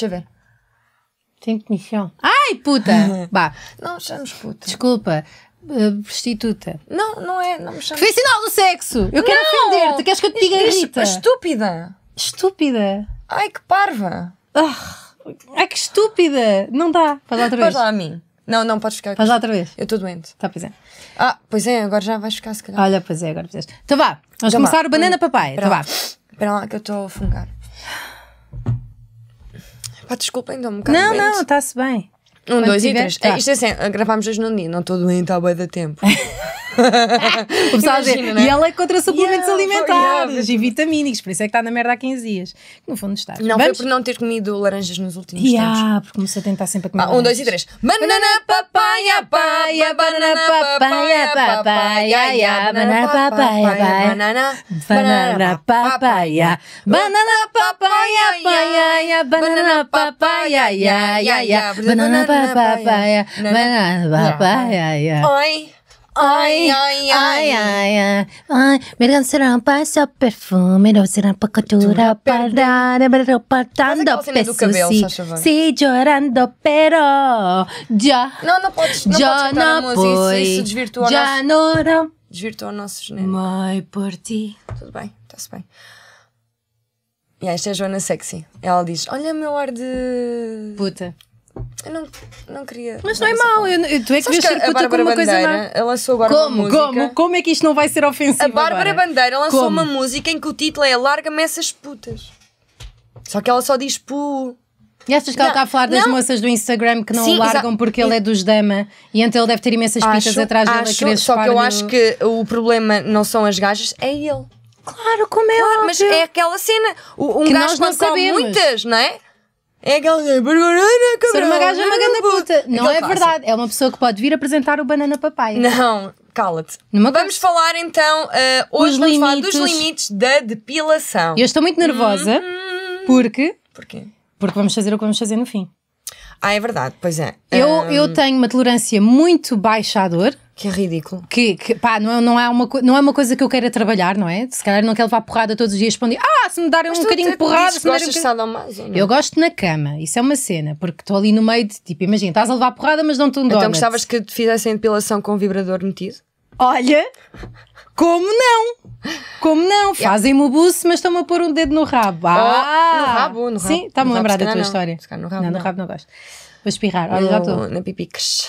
Deixa eu ver. Tem comissão. Ai, puta! Bah. Não me chames puta. Desculpa. Uh, prostituta. Não, não é. Não me chames. Foi sinal do sexo! Eu quero ofender-te. Queres que eu te diga Rita? Estúpida! Estúpida! Ai, que parva! Oh, ai, que estúpida! Não dá. Faz lá outra vez. Faz lá a mim. Não, não, podes ficar. aqui. Faz lá outra vez. Eu estou doente. Tá, pois é. Ah, pois é, agora já vais ficar, se calhar. Olha, pois é, agora fizeste. Então vá, vamos então começar vá. o banana hum, papai. Então vá. Espera lá que eu estou a fungar. Ah, desculpa então um bocado. Não, doente. não, está-se bem. Um, Quando dois e três. Tá. É, isto é assim, gravámos hoje num dia, não estou doente ao bué da tempo. o pessoal Imagina, dizer, né? E ela é contra suplementos yeah, alimentares yeah. e vitamínicos, por isso é que está na merda há 15 dias. No fundo está. Não Vamos? foi por não ter comido laranjas nos últimos yeah, tempos. porque começou a tentar sempre a comer. Ah, um, dois e três. Banana papaya, papaya, banana papaya, papaya, banana papaya, banana, papaya, banana papaya, banana papaya, banana papaya, banana Oi! Oi, oi, Oi. oi, oi, oi. ai, ai, ai, melhor será para seu perfume, não será para cultura, para para partando pessoas, se chorando, pero já. Não, não podes, não já podes cantar não a música, isso, isso desvirtua já nosso, não desvirtua o nosso genérico. Mãe por ti. Tudo bem, está-se bem. E yeah, esta é a Joana Sexy. Ela diz, olha meu ar de... Puta. Eu não, não queria. Mas não, é mau, eu, eu, tu é que vês circuita com uma coisa má. Ela lançou agora como, uma música. Como? Como é que isto não vai ser ofensivo? A Bárbara agora? Bandeira lançou como? uma música em que o título é Larga-me essas putas. Só que ela só diz pu. E achas que não, ela está a falar das não. moças do Instagram que não Sim, o largam porque ele é dos dama e então ele deve ter imensas acho, atrás dela acho, a querer Só que eu no... acho que o problema não são as gajas, é ele. Claro, como é claro, óbvio. Mas é aquela cena. um que gajo nós não come muitas, não é? é que alguém cabrão. Ser uma gaja é uma ganda puta. Não é verdade. É uma pessoa que pode vir apresentar o banana papai. Não, cala-te. Vamos coisa. falar então, uh, hoje vamos limites. falar dos limites da depilação. Eu estou muito nervosa hum. porque. Porquê? Porque vamos fazer o que vamos fazer no fim. Ah, é verdade, pois é. Eu, um... eu tenho uma tolerância muito baixa à dor. Que é ridículo. Que, que pá, não, é, não, é uma, não é uma coisa que eu queira trabalhar, não é? Se calhar não quero levar porrada todos os dias para Ah, se me darem um bocadinho de porrada. Se me darem um bocadinho... Eu gosto na cama, isso é uma cena, porque estou ali no meio de tipo, imagina, estás a levar porrada, mas não te um Então donut. gostavas que te fizessem depilação com um vibrador metido? Olha, como não? Como não? Fazem-me o buço, mas estão-me a pôr um dedo no rabo. Ah, oh, no ah! rabo, no rabo. Sim, está-me a lembrar da tua não. história. No rabo não, não. no rabo não gosto. Vou espirrar, olha, no, já estou. Na pipicres.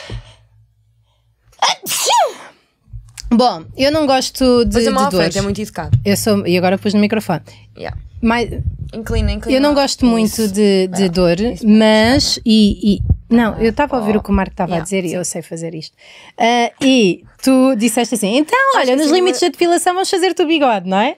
Bom, eu não gosto de. Mas é de, de dores. é muito educado. Eu sou, e agora pus no microfone. Yeah. Mas, inclina, inclina. Eu não gosto muito de, de dor, mas. E, e, não, eu estava a ouvir oh. o que o Marco estava yeah, a dizer sim. e eu sei fazer isto. Uh, e tu disseste assim: então, olha, nos limites da depilação vamos fazer tu bigode, não é?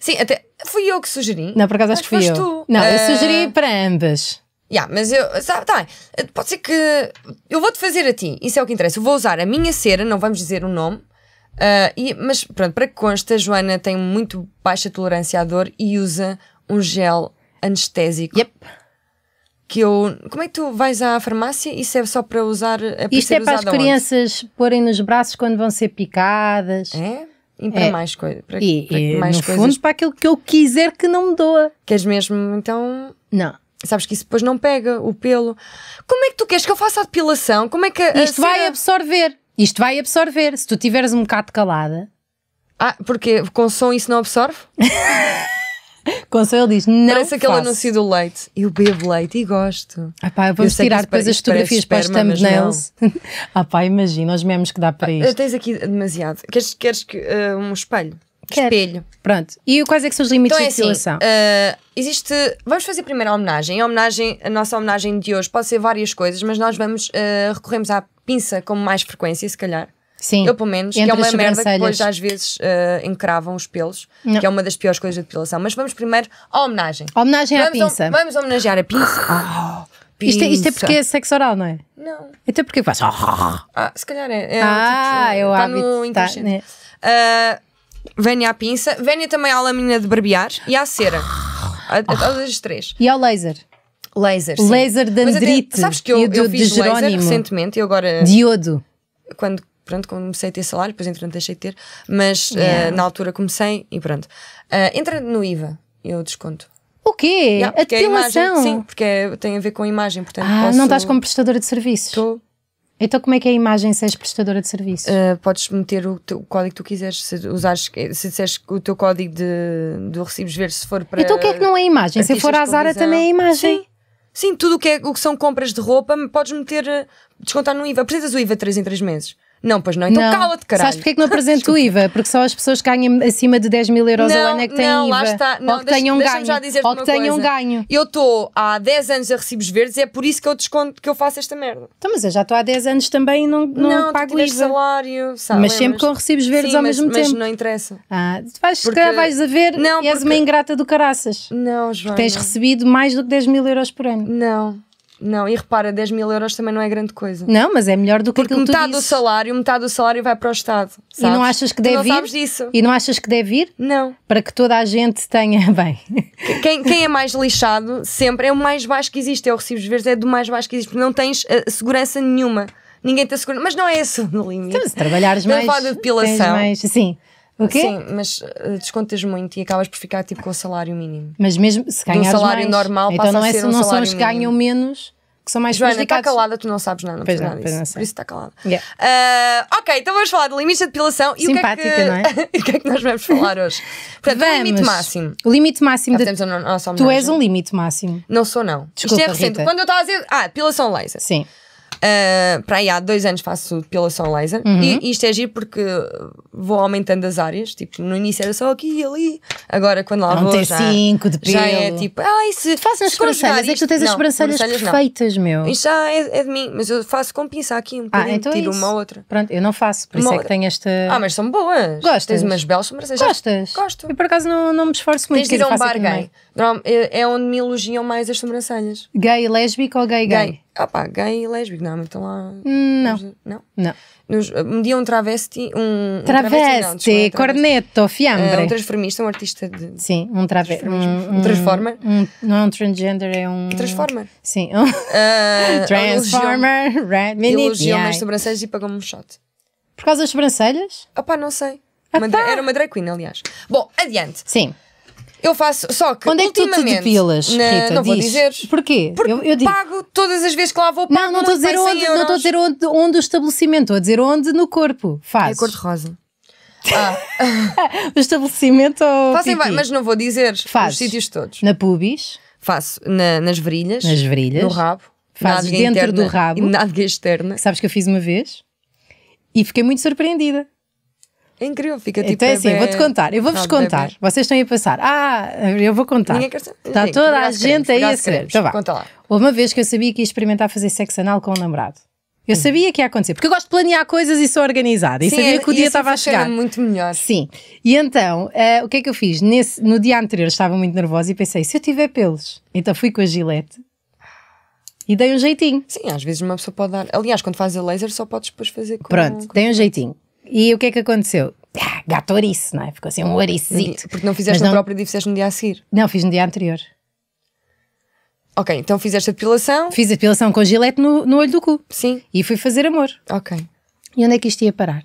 Sim, até fui eu que sugeri. Não, por acaso acho que fui eu. Tu. Não, uh... eu ah, sugeri para ambas. Yeah, mas eu, sabe, tá, pode ser que eu vou-te fazer a ti, isso é o que interessa. Eu vou usar a minha cera, não vamos dizer o nome, uh, e, mas pronto, para que conste, a Joana tem muito baixa tolerância à dor e usa um gel anestésico. Yep. Que eu. Como é que tu vais à farmácia? Isso é só para usar. É para Isto é para as crianças onde? porem nos braços quando vão ser picadas. É? E para é. mais, coi para, e, para e, mais no coisas. no fundo, para aquilo que eu quiser que não me doa. Queres mesmo, então. Não. Sabes que isso depois não pega o pelo. Como é que tu queres que eu faça a depilação? Como é que a, Isto vai absorver. Isto vai absorver. Se tu tiveres um bocado calada. Ah, porque com som isso não absorve? com som ele diz: não. Parece faço. aquele anúncio do leite. Eu bebo leite e gosto. Ah, pá, vamos tirar depois as fotografias para os thumbnails. ah, pá, imagina os memes que dá para isto. Tens aqui demasiado. Queres, queres que, uh, um espelho? Espelho. Pronto. E quais é que são os limites então, de depilação? É assim, uh, existe. Vamos fazer primeiro a homenagem. A homenagem, a nossa homenagem de hoje pode ser várias coisas, mas nós vamos uh, recorremos à pinça com mais frequência, se calhar. Sim. Eu, pelo menos, Entre que é uma merda que depois às vezes uh, encravam os pelos, Não. que é uma das piores coisas da depilação. Mas vamos primeiro à homenagem. Homenagem vamos à pinça. vamos homenagear a pinça. Oh. Isto é, isto é, porque é sexo oral, não é? Não. Então porque faz. Ah, se calhar é. é ah, tipo, é o Está No tá, né? uh, Vânia à pinça, Vânia também à lâmina de barbear e à cera. A, a todas as três. E ao laser. Laser. Sim. Laser de Andrite. Sabes que eu, eu fiz laser recentemente e agora. Diodo. Quando pronto, comecei a ter salário, depois entretanto deixei de ter, mas eh, yeah. uh, na altura comecei e pronto. Uh, entra no IVA, eu desconto. O quê? Yeah, é a depilação? É imagem, sim, porque é, tem a ver com a imagem, portanto. Ah, posso... não estás como prestadora de serviços? Estou. Então, como é que é a imagem se és prestadora de serviço? Uh, ah, podes meter o, teu, o código que tu quiseres, se, usares, se disseres o teu código de, do Recibos Verde, se for para. Então, o que é que não é imagem? Se for a Zara, também é imagem. Sim. Sim, tudo o que, é, o que são compras de roupa, podes meter, ah, descontar no IVA. Apresentas o IVA 3 em 3 meses. Não, pois não, então cala-te, caralho. Sabes porquê que não apresento o IVA? Porque só as pessoas que ganham acima de 10 mil euros não, ao ano é que têm não, IVA. Lá está. Não, ou que deixa, um ganho. Já dizer ou que tenham um ganho. Eu estou há 10 anos a recibos verdes e é por isso que eu desconto que eu faço esta merda. Então, mas eu já estou há 10 anos também e não, não, não pago tipo, IVA. salário, sabe, Mas sempre com recibos verdes Sim, ao mas, mesmo mas tempo. Mas não interessa. Ah, tu vais, porque... vais a ver não, e és porque... uma ingrata do caraças. Não, João. Tens recebido mais do que 10 mil euros por ano. Não. Não, e repara, 10 mil euros também não é grande coisa. Não, mas é melhor do que Porque metade do salário, metade do salário vai para o Estado. Sabes? E não achas que deve vir? não ir? Sabes disso. E não achas que deve ir? Não. Para que toda a gente tenha. Bem. Quem, quem é mais lixado sempre é o mais baixo que existe. É o recibo de verdes, é do mais baixo que existe. Porque não tens uh, segurança nenhuma. Ninguém tem segurança. Mas não é esse o limite. Então, Estamos a trabalhar mais. Não pode depilação. Mais, sim. Sim, mas eh, descontas muito e acabas por ficar tipo com o salário mínimo. Mas mesmo se ganhas um salário mais, normal, então não, é, um não são os que ganham menos que são mais Joana, tá prejudicados. está calada, tu não sabes nada, não pois não, nada pois não por isso está calada. Yeah. Uh, ok, então vamos falar de limites de depilação e Simpática, o, que é que, é? o que é que nós vamos falar hoje? Portanto, vamos. o limite máximo. O limite máximo. De... Tu és um limite máximo. Não sou, não. Desculpa, Isto é recente. Rita. Quando eu estava a dizer. Ah, depilação laser. Sim. Uh, para aí há dois anos faço depilação laser uhum. e isto é giro porque vou aumentando as áreas. Tipo, no início era só aqui e ali, agora quando lá não vou. Já, cinco de já é tipo, ai, ah, se. faço as sobrancelhas, é que tu tens não, as sobrancelhas, perfeitas, não. meu. Isto já é, é, de mim, mas eu faço com pinça aqui um ah, bocadinho, ah, então é tiro é uma outra. Pronto, eu não faço, por isso é que tenho esta. Ah, mas são boas. Gostas? Tens umas belas sobrancelhas. Gostas? Gosto. E por acaso não, não me esforço muito. Tens de ir a um bar gay. É, é onde me elogiam mais as sobrancelhas. Gay, lésbico ou gay? gay. gay. Ah pá, gay e lésbico, não, então lá. Não. não. Não. Nos, um dia um travesti. Um, travesti, um travesti, não, desculpa, é travesti. corneto, fiambre. Uh, um transformista, um artista de. Sim, um travesti. Um, um, transformer. Um, não é um transgender, é um. Transformer. Sim. Um... Uh, transformer, red minute. Elogiou-me as sobrancelhas e pagou-me um shot. Por causa das sobrancelhas? Ah pá, não sei. Ah, uma, tá. Era uma drag queen, aliás. Bom, adiante. Sim. Eu faço, só que. Onde é que tu te depilas? Na, Rita, não vou dizer. Porquê? Porque eu, eu pago todas as vezes que lá vou pago. Não, não estou a dizer, onde, não estou a dizer onde, onde o estabelecimento, estou a dizer onde no corpo. Faz. É cor-de-rosa. Ah. o estabelecimento ou. Fazem bem, mas não vou dizer Faz. os sítios todos. Na pubis. Faço na, nas verilhas. Nas verilhas. No rabo. faz dentro interna, do rabo. E nádega externa. sabes que eu fiz uma vez e fiquei muito surpreendida. É incrível, fica então tipo. Então é assim, vou-te contar, eu vou-vos contar. Vocês estão aí a passar. Ah, eu vou contar. quer saber. Está toda a gente aí a querer. Então vá. Conta lá. Houve Uma vez que eu sabia que ia experimentar fazer sexo anal com um namorado. Eu hum. sabia que ia acontecer, porque eu gosto de planear coisas e sou organizada. E Sim, sabia é, que o dia estava a é chegar. muito melhor. Sim. E então, uh, o que é que eu fiz? Nesse, no dia anterior estava muito nervosa e pensei, se eu tiver pelos, então fui com a gilete e dei um jeitinho. Sim, às vezes uma pessoa pode dar. Aliás, quando fazes a laser só podes depois fazer com. Pronto, dei um jeitinho. E o que é que aconteceu? Ah, gato ouriço, não é? Ficou assim um ouricito. Porque não fizeste não... a própria e fizeste no dia a seguir? Não, fiz no dia anterior. Ok, então fizeste a depilação? Fiz a depilação com gilete no, no olho do cu. Sim. E fui fazer amor. Ok. E onde é que isto ia parar?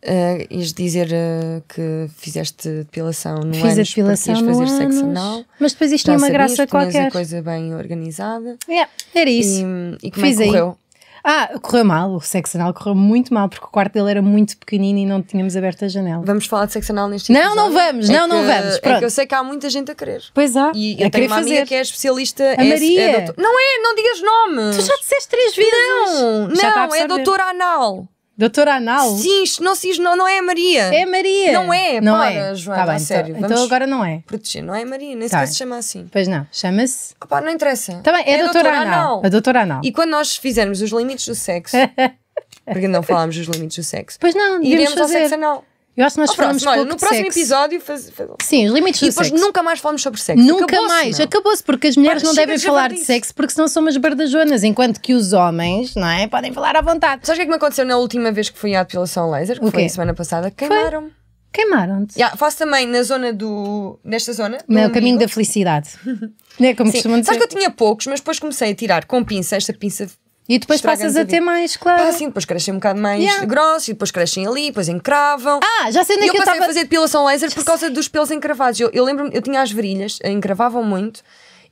Uh, ias dizer uh, que fizeste depilação no Fiz a depilação ias fazer ânus. sexo anal. Mas depois isto tinha uma graça é qualquer. Tinhas a coisa bem organizada. É, era isso. E, e como é Fiz é que correu? Aí. Ah, correu mal, o sexo anal correu muito mal, porque o quarto dele era muito pequenino e não tínhamos aberto a janela. Vamos falar de sexo anal neste Não, não vamos, é não, que, não vamos. Pronto. É que eu sei que há muita gente a querer. Pois há. E eu a tenho uma fazer. amiga que é especialista. A é é Maria. É doutor... Não é, não digas nome. Tu já disseste três vezes. Não, não, é doutora anal. Doutora Anal? Sim, sim, não, não é a Maria. É a Maria. Não é, não para, é. Joana, tá bem, então, sério. Então, então agora não é. Proteger, não é Maria, nem tá sequer se chama assim. Pois não, chama-se... Opa, não interessa. Tá bem, é, é a doutora, doutora Anal. Anal. A doutora Anal. E quando nós fizermos os limites do sexo... porque não falámos dos limites do sexo. Pois não, iremos fazer. ao sexo anal. Eu acho que nós oh, falamos próximo, no próximo sexo. episódio faz, faz... Sim, os limites e do depois nunca mais falamos sobre sexo. Nunca mais. Acabou-se porque as mulheres não devem falar de sexo porque senão são umas bardajonas, enquanto que os homens, não é, podem falar à vontade. Sabes o que é que me aconteceu na última vez que fui à depilação laser, que o foi a semana passada? Queimaram-me. Queimaram-te. Yeah, faço também na zona do. nesta zona. No caminho da felicidade. não é como Sim. costumam dizer. Sabes que eu tinha poucos, mas depois comecei a tirar com pinça, esta pinça e depois passas a, ter mais, claro. Ah, sim, depois crescem um bocado mais yeah. grossos e depois crescem ali, depois encravam. Ah, já sei onde é que eu passei tava... a fazer depilação laser já por causa sei. dos pelos encravados. Eu, eu lembro-me, eu tinha as virilhas, eh, encravavam muito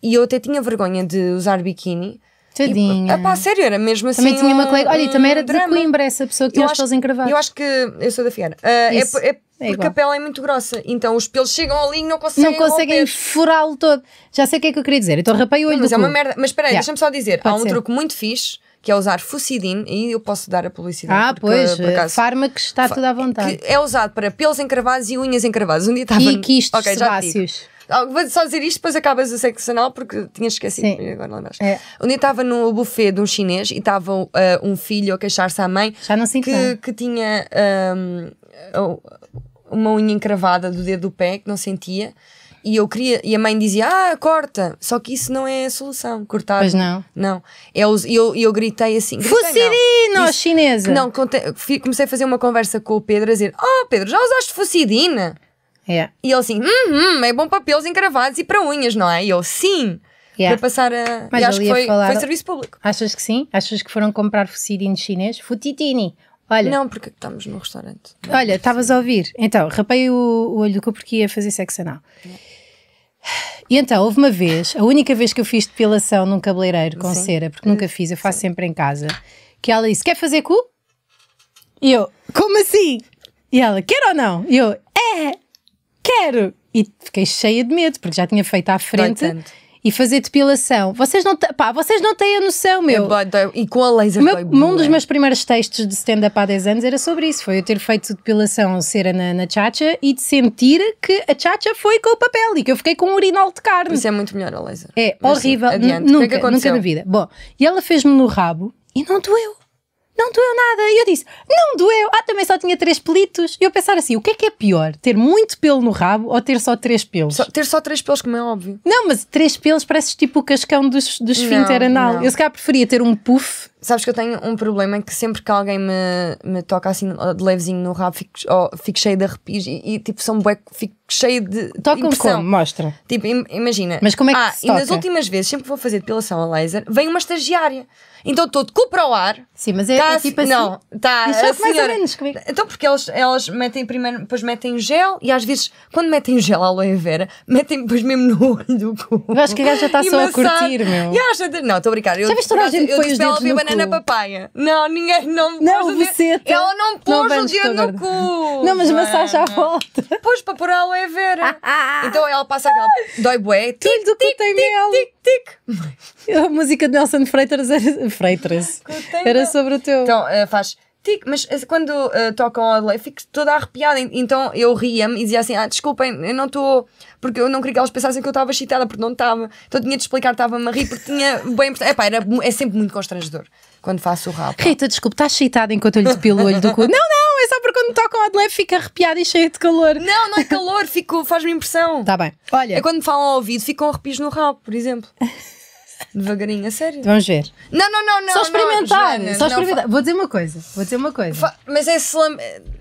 e eu até tinha vergonha de usar biquíni. Tadinha. E, pá, sério, era mesmo assim. Também tinha uma colega. olha, também era de Coimbra essa pessoa que tinha os pelos encravados. Eu acho que. Eu sou da Fiera. Uh, é, é é porque igual. a pele é muito grossa, então os pelos chegam ali e não conseguem. Não conseguem furá-lo todo. Já sei o que é que eu queria dizer. Então rapei o olho não, mas do é cu. uma merda. Mas espera aí, yeah. deixa-me só dizer. Pode há um ser. truque muito fixe que é usar fucidin, e eu posso dar a publicidade. Ah, porque, pois, por eh, acaso, fármaco está tudo à vontade. é usado para pelos encravados e unhas encravadas. Um dia estava... E quistes okay, sebáceos. Vou só dizer isto, depois acabas a sexo anal porque tinha esquecido. Sim. Agora não lembraste. É. Um dia estava no buffet de um chinês e estava uh, eh, um filho a queixar-se à mãe Já não que, que tinha um, ehm, uma unha encravada do dedo do pé que não sentia e eu queria, e a mãe dizia, ah, corta. Só que isso não é a solução, cortar. Pois não. Não. É eu, eu, eu gritei assim. Fucidino, chinesa. Não, comecei a fazer uma conversa com o Pedro a dizer, oh Pedro, já usaste fucidina? Yeah. É. E ele assim, hum, hum, é bom para pelos encravados e para unhas, não é? E eu, sim. Yeah. É. Para passar a. Mas e acho que foi, falar... foi serviço público. Achas que sim? Achas que foram comprar fucidino chinês? Futitini. Olha. Não, porque estamos no restaurante. Olha, estavas a ouvir. Então, rapei o, o olho do cu porque ia fazer sexo anal. Yeah. E então, houve uma vez, a única vez que eu fiz depilação num cabeleireiro com Sim. cera, porque nunca fiz, eu faço Sim. sempre em casa, que ela disse: Quer fazer cu? E eu: Como assim? E ela: Quer ou não? E eu: É, quero! E fiquei cheia de medo, porque já tinha feito à frente e fazer depilação. Vocês não, pá, vocês não têm a noção, meu. É, e com a laser meu, Um dos meus primeiros textos de stand-up há 10 anos era sobre isso. Foi eu ter feito depilação cera na, na chacha e de sentir que a chacha foi com o papel e que eu fiquei com um urinal de carne. Isso é muito melhor a laser. É Mas horrível. Nunca, que é que nunca na vida. Bom, e ela fez-me no rabo e não doeu não doeu nada. E eu disse, não doeu. Ah, também só tinha três pelitos. E eu pensar assim, o que é que é pior? Ter muito pelo no rabo ou ter só três pelos? Só, ter só três pelos, como é óbvio. Não, mas três pelos parece tipo o cascão do, esfínter anal. Eu se calhar preferia ter um puff Sabes que eu tenho um problema que sempre que alguém me, me toca assim de levezinho no rabo, fico, oh, fico cheio de arrepios e, e tipo, são bué, fico cheio de. toca impressão. como? Mostra. Tipo, im imagina. Mas como é que ah, se toca? e nas últimas vezes, sempre que vou fazer depilação a laser, vem uma estagiária. Então estou de cu para o ar. Sim, mas é, é tá, é tipo assim. Não, está. mais ou menos comigo. Então, porque elas, elas metem primeiro, depois metem gel e às vezes, quando metem gel à aloe vera, metem depois mesmo no olho do cu. Eu acho que a gaja está só a curtir, meu. E acha, não, estou a brincar. Já eu, viste toda a gente põe os na Papaya. Não, ninguém não Não, você. Ela não pôs não, dia dedo no cu. Não, mas massagem à volta. Pôs para pôr ela é a ver. então ela passa aquela. Dói bué. Tic, do tic, tic, tic, tic, A música de Nelson Freitas era. Freitas. Era sobre o teu. Então, eh, faz tic, mas eh, quando uh, tocam a Adelaide fico toda arrepiada, então eu ria-me e dizia assim, ah, desculpem, eu não estou, porque eu não queria que elas pensassem que eu estava excitada, porque não estava, então tinha de explicar, que estava-me a rir, porque tinha bem, é pá, era, é sempre muito constrangedor quando faço o rap. Rita, desculpe, estás excitada enquanto eu lhe depilo o olho do cu? Não, não, é só porque quando tocam a Adelaide fica arrepiada e cheia de calor. Não, não é calor, fico, faz-me impressão. Está bem, olha. É quando me falam ao ouvido, ficam arrepios no rabo, por exemplo. Devagarinho, a sério. Vamos ver. Não, não, não, não. Só experimentar. Não, Joana, só experimentar. Não, vou dizer uma coisa. Vou dizer uma coisa. Fa... Mas é se lam...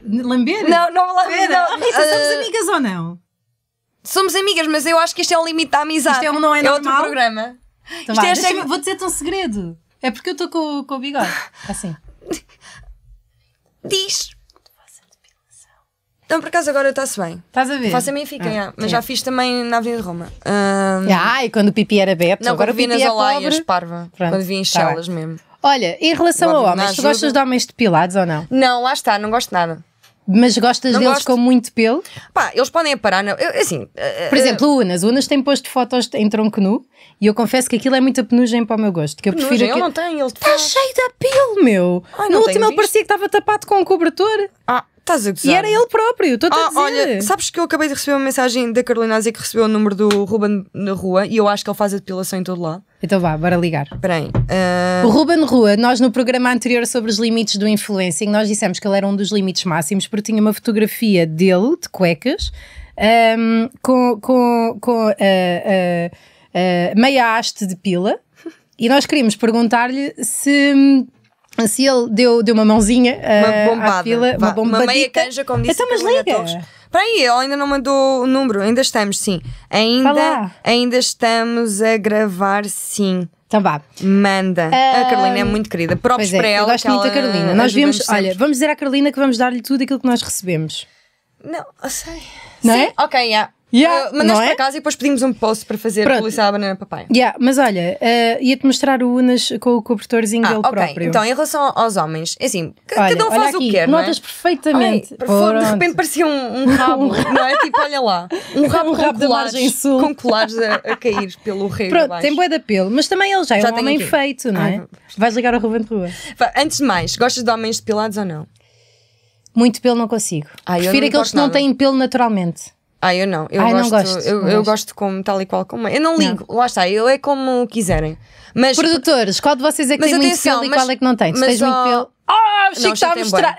lamber? Não, não lamber. Não. Rita, uh... somos ah, amigas ou não? Somos amigas, mas eu acho que isto é o limite da amizade. Isto é não é, é normal. outro programa. Então, isto é hashtag... Vou dizer-te um segredo. É porque eu estou com, com o bigode. Assim. Diz. Então, por acaso, agora está-se bem. Estás a ver? Faço a Benfica, ah, yeah. mas yeah. É. já fiz também na Avenida de Roma. Um... Ah, e quando o pipi era beto agora vi nas é olaias, parva. Pronto, quando vi em tá Chelas tá mesmo. Olha, em relação a homens, tu gostas de homens depilados ou não? Não, lá está, não gosto de nada. Mas gostas não deles gosto. com muito pelo? Pá, eles podem parar, não. Eu, assim. Eh, por uh, exemplo, o Unas. O Unas tem posto fotos em tronco nu e eu confesso que aquilo é muita penugem para o meu gosto. Que eu penugem, prefiro. Ele não tem, ele Está cheio de pelo, meu. Ai, no último ele parecia que estava tapado com um cobertor. Ah. Estás a gozar. E era ele próprio, estou a oh, dizer. Olha, sabes que eu acabei de receber uma mensagem da Carolina a que recebeu o número do Ruben na rua e eu acho que ele faz a depilação em todo lado. Então vá, bora ligar. Peraí. Uh... Ah, o Ruben Rua, nós no programa anterior sobre os limites do influencing, nós dissemos que ele era um dos limites máximos porque tinha uma fotografia dele, de cuecas, um, com, com, com uh, uh, meia haste de pila. E nós queríamos perguntar-lhe se se ele deu, deu uma mãozinha uma eh, bombada, à fila, vá, uma bombada. Uma meia canja, como disse então, mas liga. Para aí, ele ainda não mandou o número, ainda estamos, sim. Ainda, ainda estamos a gravar, sim. Então vá. Manda. a Carolina é muito querida. Próprios é, para ela. Eu gosto muito da Carolina. Nós vimos, olha, vamos dizer à Carolina que vamos dar-lhe tudo aquilo que nós recebemos. Não, sei. Não sim? é? Ok, yeah. Yeah, uh, mandaste é? para casa e depois pedimos um poço para fazer Pronto. polícia à banana papaya. Yeah, mas olha, uh, ia-te mostrar o Unas com o cobertorzinho ah, dele okay. próprio. Então, em relação aos homens, é assim, olha, cada um faz aqui, o que quer. É? Notas é? perfeitamente. Ai, de repente parecia um, um rabo, não é? Tipo, olha lá, um rabo, um com, rabo com colares a, a, cair pelo rei. Pronto, tem boa de apelo, mas também ele já é um homem aqui. feito, não é? Ah, Vais ligar o Ruben de Rua. Antes de mais, gostas de homens depilados ou não? Muito pelo não consigo. Ah, Prefiro aqueles que não têm pelo naturalmente. Ah, eu não. Eu Ai, gosto, não gosto, eu, não eu gosto. como tal e qual como é. Eu não ligo, não. lá está, eu é como quiserem. Mas, Produtores, qual de vocês é que mas tem atenção, muito pelo mas, e qual é que não tem? Tu mas tens só... muito pelo. Oh, Chico não, está a mostrar.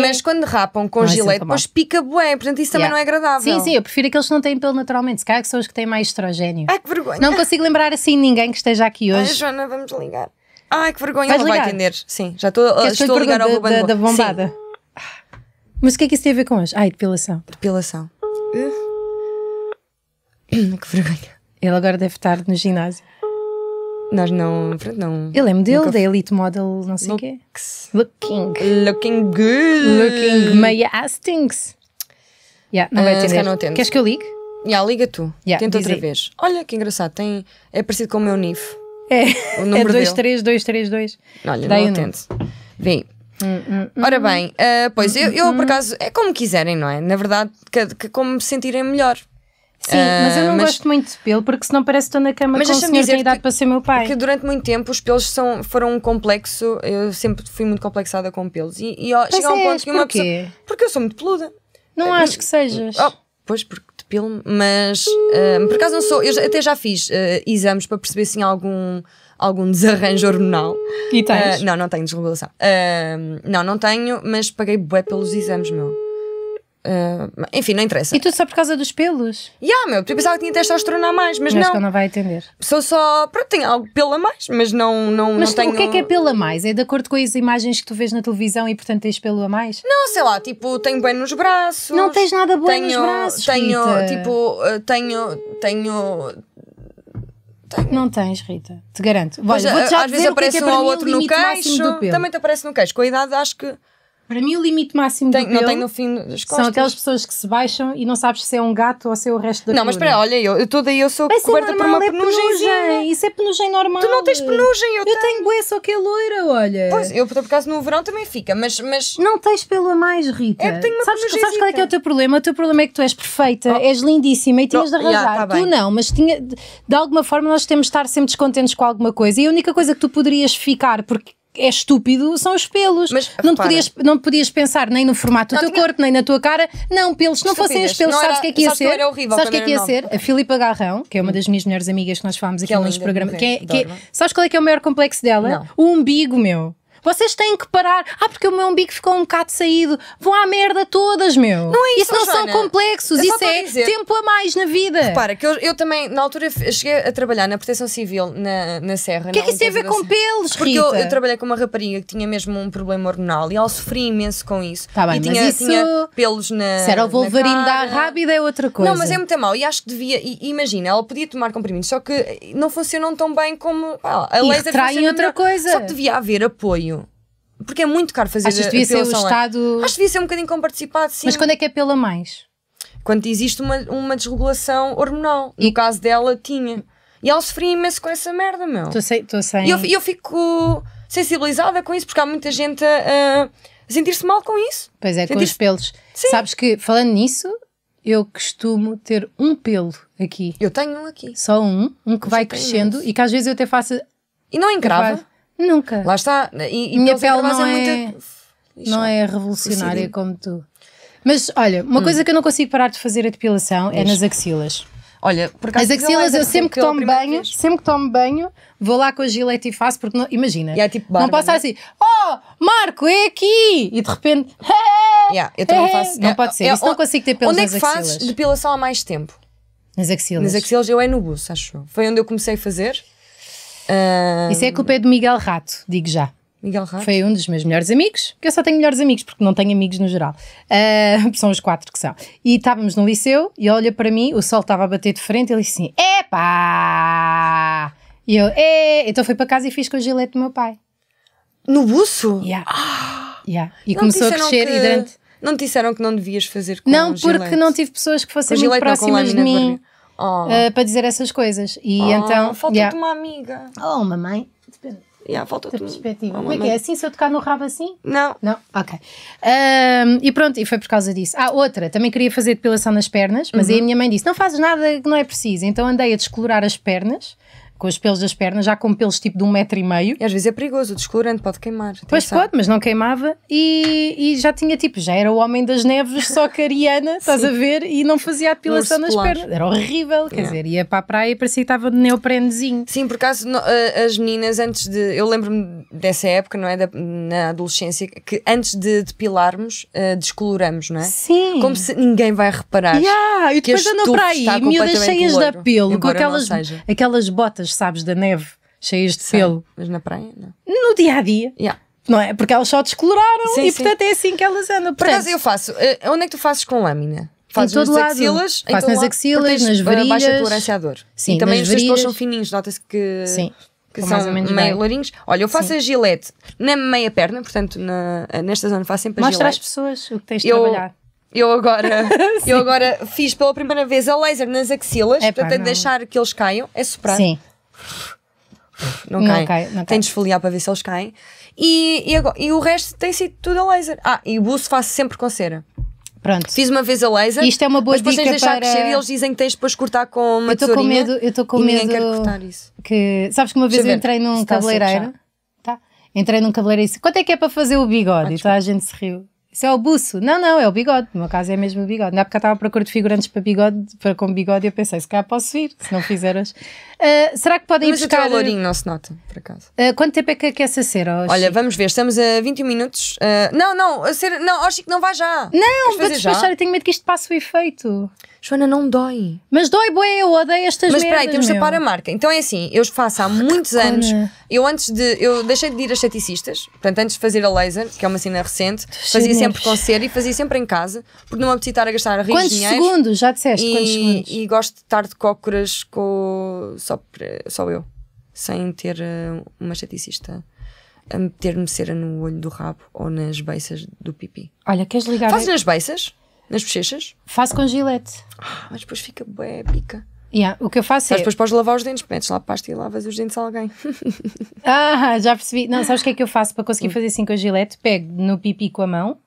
Mas quando rapam com é gilete, depois pica bué. Portanto, isso também yeah. não é agradável. Sim, sim, eu prefiro aqueles que não têm pelo naturalmente. Se calhar que são os que têm mais estrogênio. Ai, que vergonha. Não consigo lembrar assim ninguém que esteja aqui hoje. Ai, Joana, vamos ligar. Ai, que vergonha. Vais Ela ligar? vai atender. Sim, já estou, estou a ligar ao Ruben. Da, da bombada. Sim. Mas o que é que isso tem a ver com hoje? Ai, depilação. Depilação. Eh. que vergonha. Ele agora deve estar no ginásio. Nós não, não. Ele é modelo da Elite Model, não sei o quê. Looking. Looking good. Looking my Hastings Yeah, não vai Uh, não Queres que eu ligue? Yeah, liga tu. Yeah, Tenta outra vez. Olha que engraçado, tem, é parecido com o meu NIF. É, o número é 23232. Olha, Dá não atende. Vem. Hum, hum, Ora hum. bem, uh, pois eu, eu por acaso é como quiserem, não é? Na verdade, que, que como me sentirem melhor. Sim, mas eu ah, não mas, gosto muito de pelo, porque senão parece que estou na cama mas com um senhor de idade que, para ser meu pai. Porque durante muito tempo os pelos são, foram um complexo, eu sempre fui muito complexada com pelos. E, e chega a um ponto que uma pessoa. Porque eu sou muito peluda. Não uh, acho que sejas. Oh, pois, porque de pelo, mas uh, por acaso não sou. Eu até já fiz exames para perceber se assim, algum algum desarranjo hormonal. E tens? Uh, não, não tenho desregulação. Uh, não, não tenho, mas paguei bué pelos exames, meu. Uh, enfim, não interessa. E tudo só por causa dos pelos? Já, yeah, meu, eu pensava que tinha testosterona a mais, mas, mas não. Acho que não vai entender. Sou só, pronto, tenho algo pelo a mais, mas não, não, mas não tenho... o que é que é pelo a mais? É de acordo com as imagens que tu vês na televisão e portanto tens pelo a mais? Não, sei lá, tipo, tenho bem nos braços. Não tens nada bem tenho, nos braços, Tenho, Rita. tipo, tenho, tenho tenho. Não tens, Rita. Te garanto. vou -te já às vezes é é aparece um ao outro no queixo. Também te aparece no queixo. Com a idade, acho que para mim, o limite máximo tem, do não tem no fim das costas. são aquelas pessoas que se baixam e não sabes se é um gato ou se é o resto da Não, mas espera, olha, eu, eu toda eu sou Vai é coberta normal, por uma é penugem. Isso é penugem normal. Tu não tens penugem, eu, eu tenho. Eu tenho bué, só que é loira, olha. Pois, eu por acaso no verão também fica, mas. mas... Não tens pelo a mais, Rita. É, tenho uma sabes, penugem. sabes qual é que é o teu problema? O teu problema é que tu és perfeita, oh. és lindíssima e tinhas oh. de arranjar. Yeah, tá tu não, mas tinha, de alguma forma nós temos de estar sempre descontentes com alguma coisa. E a única coisa que tu poderias ficar, porque é estúpido são os pelos. Mas, não, podias, não podias pensar nem no formato do teu tinha... corpo, nem na tua cara. Não, pelos. Se não fossem os pelos, não sabes o que é que ia ser? Que sabes o que é que ia ser? A Filipa Garrão, que é uma das minhas melhores amigas que nós falámos aqui nos programas. É, que é, sabes qual é que é o maior complexo dela? O umbigo, meu. Vocês têm que parar. Ah, porque o meu umbigo ficou um bocado saído. Vão à merda todas, meu. Não é isso, isso não Joana. são complexos. isso é dizer. tempo a mais na vida. Repara, que eu, eu, também, na altura, cheguei a trabalhar na Proteção Civil na, na Serra. O que é que isso tem a ver com pelos, Porque eu, eu, trabalhei com uma rapariga que tinha mesmo um problema hormonal e ela sofria imenso com isso. Tá bem, e tinha, isso... tinha pelos na. Se era o Wolverine da Rábida é outra coisa. Não, mas é muito mal. E acho que devia. E, imagina, ela podia tomar comprimidos, só que não funcionam tão bem como. Pá, a e laser outra coisa. Só que devia haver apoio porque é muito caro fazer Achas que devia ser o Estado. Acho que devia ser um bocadinho comparticipado, sim. Mas quando é que é pela mais? Quando existe uma, uma desregulação hormonal. E... No caso dela, tinha. E ela sofria imenso com essa merda, meu. Estou sem. Tô sem... E eu, eu fico sensibilizada com isso, porque há muita gente a, a sentir-se mal com isso. Pois é, com os pelos. Sim. Sabes que, falando nisso, eu costumo ter um pelo aqui. Eu tenho um aqui. Só um, um que eu vai crescendo e que às vezes eu até faço. E não é encrava? Nunca. Lá está. E, e Minha pele não é, é não é revolucionária como tu. Mas olha, uma hum. coisa que eu não consigo parar de fazer a depilação Isso. é nas axilas. Olha, por as axilas eu sempre que tomo banho, vez. sempre que tomo banho, vou lá com a gilete e faço, porque não, imagina, é tipo barba, não posso né? assim, oh Marco, é aqui! E de repente, yeah, eu também é, faço. Não é, pode ser, é, isso é, não consigo ter pelos Onde é que fazes depilação há mais tempo? Nas axilas. Nas axilas eu é no buço, acho. Foi onde eu comecei a fazer. Uh... Isso é culpa é do Miguel Rato, digo já. Miguel Rato? Foi um dos meus melhores amigos, porque eu só tenho melhores amigos, porque não tenho amigos no geral. Uh, são os quatro que são. E estávamos no liceu e olha para mim, o sol estava a bater de frente, ele disse assim: epá! E eu, é! Então fui para casa e fiz com o gilete do meu pai. No buço? Yeah. Ah. yeah. E não começou a crescer que... e durante. Não te disseram que não devias fazer com Não, porque não tive pessoas que fossem muito próximas de mim. Oh. Uh, para dizer essas coisas. E oh, então. Falta-te yeah. uma amiga. Ou oh, uma mãe. Depende. Yeah, falta da perspectiva. Como é que é? Assim, se eu tocar no rabo assim? Não. Não? Ok. Um, e pronto, e foi por causa disso. Ah, outra, também queria fazer depilação nas pernas, mas uhum. aí a uhum. minha mãe disse: não fazes nada que não é preciso. Então andei a descolorar as pernas com os pelos das pernas, já com pelos tipo de um metro e meio. E às vezes é perigoso, o descolorante pode queimar. Pois atenção. pode, mas não queimava e, e, já tinha tipo, já era o homem das neves, só Cariana estás a ver, e não fazia a depilação nas pernas. Era horrível, quer yeah. dizer, ia para a praia e parecia que estava de neoprenezinho. Sim, por acaso as meninas antes de. Eu lembro-me dessa época, não é? Da, na adolescência, que antes de depilarmos, uh, descoloramos, não é? Sim. Como se ninguém vai reparar. Yeah, e depois andam para aí, miúdas cheias de apelo, com aquelas, aquelas botas gatas, sabes, da neve, cheias de sim, pelo. Mas na praia, não. No dia a dia. Yeah. Não é? Porque elas só descoloraram sim, e sim. portanto é assim que elas andam. Por acaso eu faço. Eh, onde é que tu fazes com lâmina? Fazes nas lado. axilas, faço nas lado, axilas, nas varilhas. baixa tolerância à dor. Sim, e também os teus são fininhos, nota-se que. Sim que são meio bem. Olha, eu faço Sim. a gilete na meia perna, portanto, na, nesta zona faço sempre Mostra gilete. às pessoas o que tens de eu, trabalhar. Eu agora, eu agora fiz pela primeira vez a laser nas axilas, Epá, portanto, é deixar que eles caiam, é soprar. Sim. Não caem. Não cai, não cai. Tem de esfoliar para ver se eles caem. E, e, agora, e o resto tem sido tudo a laser. Ah, e o buço faço sempre com cera. Pronto. Fiz uma vez a laser. Isto é uma boa dica tens de deixar para... crescer e eles dizem que tens depois cortar com uma eu estou com medo Eu estou com medo. Quer cortar isso. Que... Sabes que uma vez eu entrei num tá cabeleireiro. Tá? Entrei num cabeleireiro e disse: quanto é que é para fazer o bigode? Ah, então a gente se riu. Isso é o buço. Não, não, é o bigode. No meu caso é mesmo o bigode. Na época estava a procura de figurantes para bigode, para com bigode, e eu pensei, se calhar posso ir, se não fizer hoje. Uh, será que podem Mas ir buscar... Mas ah, o lourinho não se nota, por acaso. Uh, quanto tempo é que aquece é a cera, oh, Olha, vamos ver, estamos a 21 minutos. Uh, não, não, a cera... Não, acho oh, não vai já. Não, vou despachar, já? eu tenho medo que isto passe o efeito. Joana, não dói. Mas dói, boi, eu odeio estas Mas peraí, temos de tapar a marca. Então é assim, eu faço há ah, muitos anos, eu antes de, eu deixei de ir a esteticistas, portanto antes de fazer a laser, que é uma cena recente, fazia sempre com cera e fazia sempre em casa, porque não me apetecia estar a gastar rios Quantos dinheiro, segundos? Já disseste, e, quantos segundos? E gosto de estar de cócoras com, só, só eu, sem ter eh, uma esteticista a meter-me cera no olho do rabo ou nas beiças do pipi. Olha, queres ligar? Fazes nas beiças? Nas bochechas? Faço com gilete. Ah, mas depois fica bué, pica. Yeah, o que eu faço mas é. depois podes lavar os dentes, metes lá pasta e lavas os dentes a alguém. ah, já percebi. Não, sabes o que é que eu faço para conseguir hum. fazer assim com a gilete? Pego no pipi com a mão,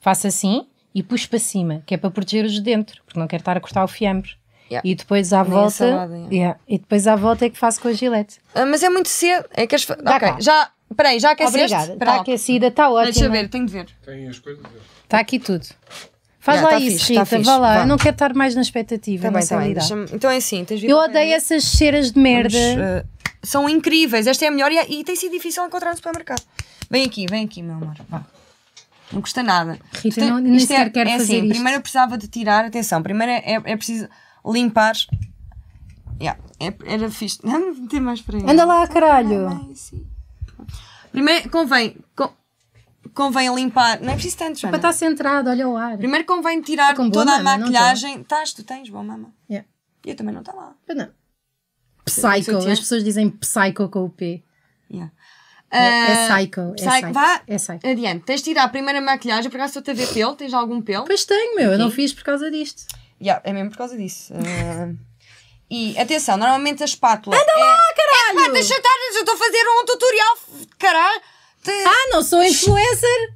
faço assim e puxo para cima, que é para proteger os de dentro, porque não quero estar a cortar o fiambre. Yeah. E depois à é volta. Salada, yeah. Yeah. E depois à volta é que faço com a gilete. Ah, mas é muito cedo. É que as... Dá ok, cá. já. Peraí, já aqueceste? Obrigada. Está aquecida, está ótima. Deixa ver, tenho de ver. Tem as coisas. Está aqui tudo. Faz lá tá isso, fixe, tá Rita, tá vá lá. Vá. Eu não quero estar mais na expectativa. Tá bem, tá Então é assim, tens Eu odeio essas cheiras de merda. Vamos, uh, eh, são incríveis, esta é a melhor e, é, e tem sido difícil encontrar no supermercado. Vem aqui, vem aqui, meu amor. Vá. Não custa nada. Rita, é- não, nem é- sequer é, quero é fazer assim, isto. Primeiro eu precisava de tirar, atenção, primeiro é, é preciso limpar. Yeah, é, era fixe. Não, não tem mais para aí. Anda lá, caralho. Ah, bem, Primeiro, convém. Com, convém limpar. Não é preciso tanto, Joana. Para estar centrado, olha o ar. Primeiro convém tirar tá com toda a tá? maquilhagem. Estás, tu tens boa mama. Yeah. Eu também não está lá. Eu não. Psycho. As pessoas dizem psycho com o P. Yeah. Uh, é, psycho. É psycho. Vá, é psycho. adiante. Tens de tirar a primeira maquilhagem. Por acaso estou-te a ver pelo? Tens algum pelo? Pois tenho, meu. Okay. Eu não fiz por causa disto. Yeah, é mesmo por causa disso. Uh, e atenção, normalmente a espátula. Anda é, lá, caralho! É, pá, deixa eu estar, eu estou a fazer um tutorial, caralho! Ah, não sou influencer!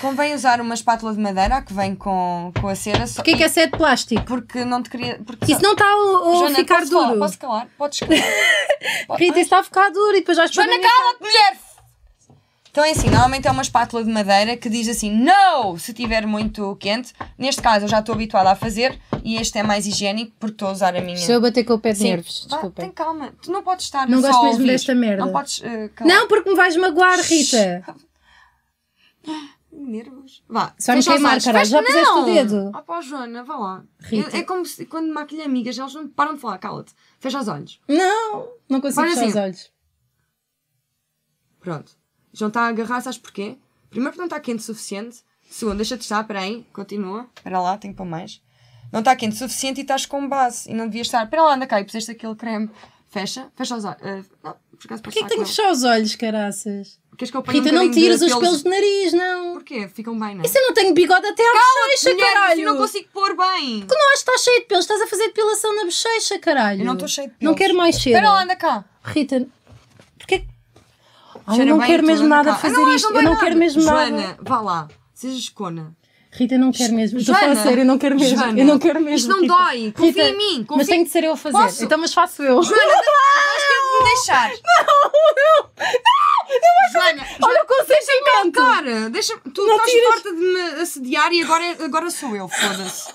Convém usar uma espátula de madeira que vem com, com a cera. que é que essa é de plástico? Porque não te queria. Porque isso não está a, a ficar posso duro. Falar? Posso calar? Podes calar. Pode... Rita, isso está a ficar duro e depois vais Joana, cala-te, mulher! Então é assim, normalmente é uma espátula de madeira que diz assim, não, se estiver muito quente. Neste caso eu já estou habituada a fazer e este é mais higiênico porque estou a usar a minha. Estou eu bater com o pé de Sim. nervos, desculpa. Ah, tem calma, tu não podes estar Não gosto mesmo desta merda. Não podes. Uh, não, porque me vais magoar, Rita. nervos. Vá, só nos então queimar, caralho, já puseste não. o dedo. Ah, pá, Joana, vá lá. Rita. É, é como se, quando maquilha amigas, elas não param de falar, cala-te, fecha os olhos. Não, não consigo fechar assim. os olhos. Pronto não está a agarrar, sabes porquê? Primeiro porque não está quente o suficiente. Segundo, deixa-te estar, espera aí, continua. Espera lá, tenho para mais. Não está quente o suficiente e estás com base. E não devias estar, espera lá, anda cá e puseste aquele creme. Fecha, fecha os olhos. Uh, não, por acaso Porquê que tenho que fechar os olhos, caraças? que eu Rita, um não tiras os pelos do nariz, não. Porquê? Ficam bem, não é? E se eu não tenho bigode até à Cala bochecha, caralho? Eu não consigo pôr bem. Porque não acho que estás cheio de pelos. Estás a fazer depilação na bochecha, caralho. Eu não estou cheio de pelos. Não quero mais cheiro. Espera lá, anda cá. Rita, porquê que ah, Ai, ah, eu não quero mesmo nada fazer ah, isto. Não, eu não nada. quero mesmo Joana, nada. Joana, vá lá, seja escona. Rita, não quero mesmo. Estou a falar sério, eu não quero mesmo. Joana, eu não quero mesmo. Isto não Rita. dói. Confia Rita, em mim. Confia... Mas tem de ser eu a fazer. Posso? Então, mas faço eu. Joana, acho é de me deixar. Não, não. não Joana, Joana, olha o consentimento. Cara, deixa, tu não estás porta de me assediar e agora, agora sou eu, foda-se.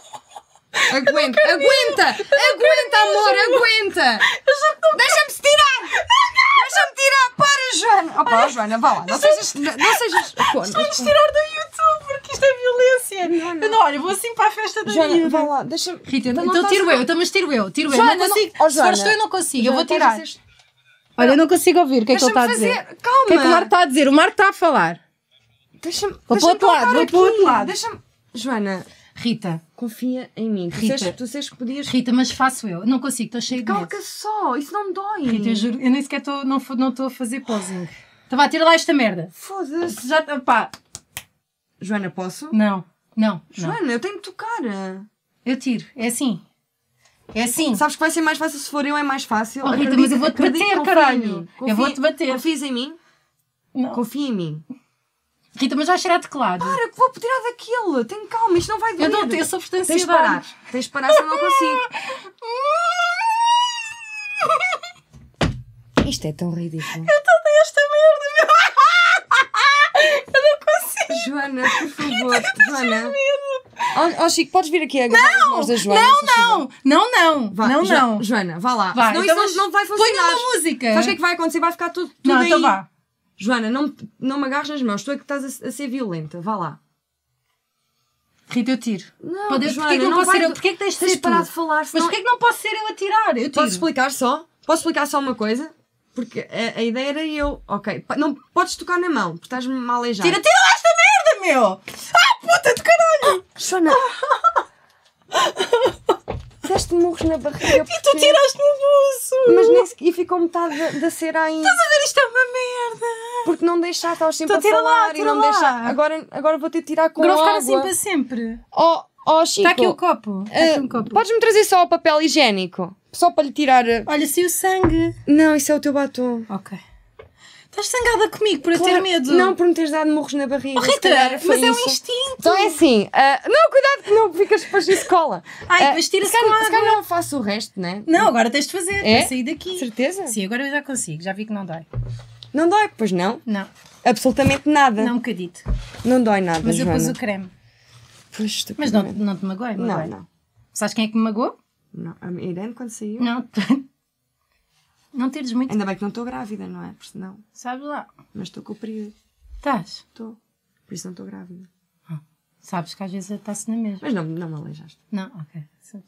Aguenta, aguenta, aguenta, amor, aguenta! Deixa-me tirar! Deixa-me tirar! Para, Joana! Opa, Joana, vá lá, não sejas. Não sejas. vamos tirar do YouTube, porque isto é violência! Não, não. não, olha, vou assim para a festa da Joana, vá lá, deixa Rita, então, então tiro assim- eu, então, mas tiro eu, tiro eu. Joana, não consigo. Não... Oh, Joana, Se for eu não consigo, Joana, eu vou tirar. Olha, eu não consigo ouvir o que é que ele está a dizer. Calma! O que é que o Marco está a dizer? O Marco está a falar. Deixa-me. Vou para o outro lado, vou para o outro lado. Deixa-me. Joana. Rita confia em mim. Tu Rita, sais, tu sais que podias. Rita, mas faço eu. Não consigo, estou cheia de Calca só, isso não me dói. Rita, eu juro, eu nem sequer estou, não estou a fazer posing. Estava então a tirar lá esta merda. Foda-se. Já, pá. Joana, posso? Não, não. Joana, não. eu tenho que tocar. Eu tiro, é assim. É assim. Sabes que vai ser mais fácil se for eu, é mais fácil. Oh, Rita, acredito, mas eu vou-te bater, caralho. Confio, eu vou-te bater. Confias em mim? Não. Confia em mim. Rita, mas vais tirar de que Para, que vou tirar daquilo. Tenho calma, isto não vai doer. Eu dou-te, eu sofro de Tens de parar. Tens de parar, senão não consigo. Isto é tão ridículo. Eu estou desta merda, meu. Eu não consigo. Joana, por favor, Rita, Joana. Ó oh, oh, Chico, podes vir aqui agora não, mãos da Joana. Não, não, não, não, vá, não, não. Joana, vá lá. Vai, Senão então isso não, não vai funcionar. Põe uma música. Sabes o que é que vai acontecer? Vai ficar tudo, tudo não, aí. Então vá. Joana, não, não me agarres nas mãos, tu é que estás a, a ser violenta, vá lá. Rita, eu tiro. Não, Podes, Joana, porquê que não, não posso ser eu? Porquê que tens de ser parar de falar? Senão... Mas porquê que não posso ser eu a tirar? Eu tiro. Posso explicar só? Posso explicar só uma coisa? Porque a, a ideia era eu, ok, não podes tocar na mão, porque estás-me mal aleijada. Tira, tira esta merda, meu! Ah, puta de caralho! Ah, Joana! deste murros na barriga. E tu tiraste-me o bolso! Mas nem sequer ficou metade da, da cera ainda. Estás a ver isto é uma porque não deixaste, estás sempre então, a falar lá, e não deixaste. Agora, agora vou ter de tirar com Agora água. ficar assim para sempre. Oh, oh Chico. Está aqui o copo. Tá aqui um eh, copo. Podes-me trazer só o papel higiênico? Só para lhe tirar. Eh, Olha, se o sangue. Não, isso é o teu batom. Ok. Estás sangada comigo por claro, eu ter medo. Não, por me teres dado morros na barriga. Oh, Rita, mas isso. é um instinto. Então é assim. Uh, não, cuidado que não ficas depois de escola. Ai, uh, mas tira-se com água. Se calhar não faço o resto, né? Não, agora tens de fazer. É? Para sair daqui. Certeza? Sim, agora eu já consigo. Já vi que não dói. Não dói, pois não? Não. Absolutamente nada. Não um bocadito. Não dói nada, Mas Joana. eu pus o creme. Pois, Mas não, não te magoei, Não, não. Sabes quem é que me magoou? Não, a Irene quando saiu. Não, não teres muito... Ainda bem que não estou grávida, não é? Porque não Sabes lá. Mas estou com o período. Estás? Estou. Por isso não estou grávida. Ah. Sabes que às vezes está-se na mesma. Mas não, não me aleijaste. Não, ok.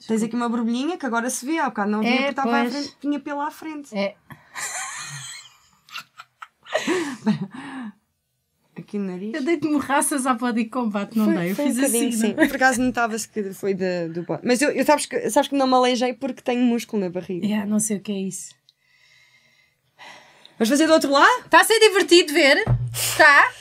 Tens aqui uma borbulhinha que agora se vê, há bocado não via é, porque estava à frente, vinha pela à frente. É. Aqui no nariz. Eu dei-te morraças à body combate não foi, dei? Eu fiz um assim. Sim. É? Por acaso notava-se que foi de, do body. Mas eu, eu sabes, que, sabes que não me aleijei porque tenho músculo na barriga. Yeah, não sei o que é isso. Vamos fazer do outro lado? Está a ser divertido ver? Está?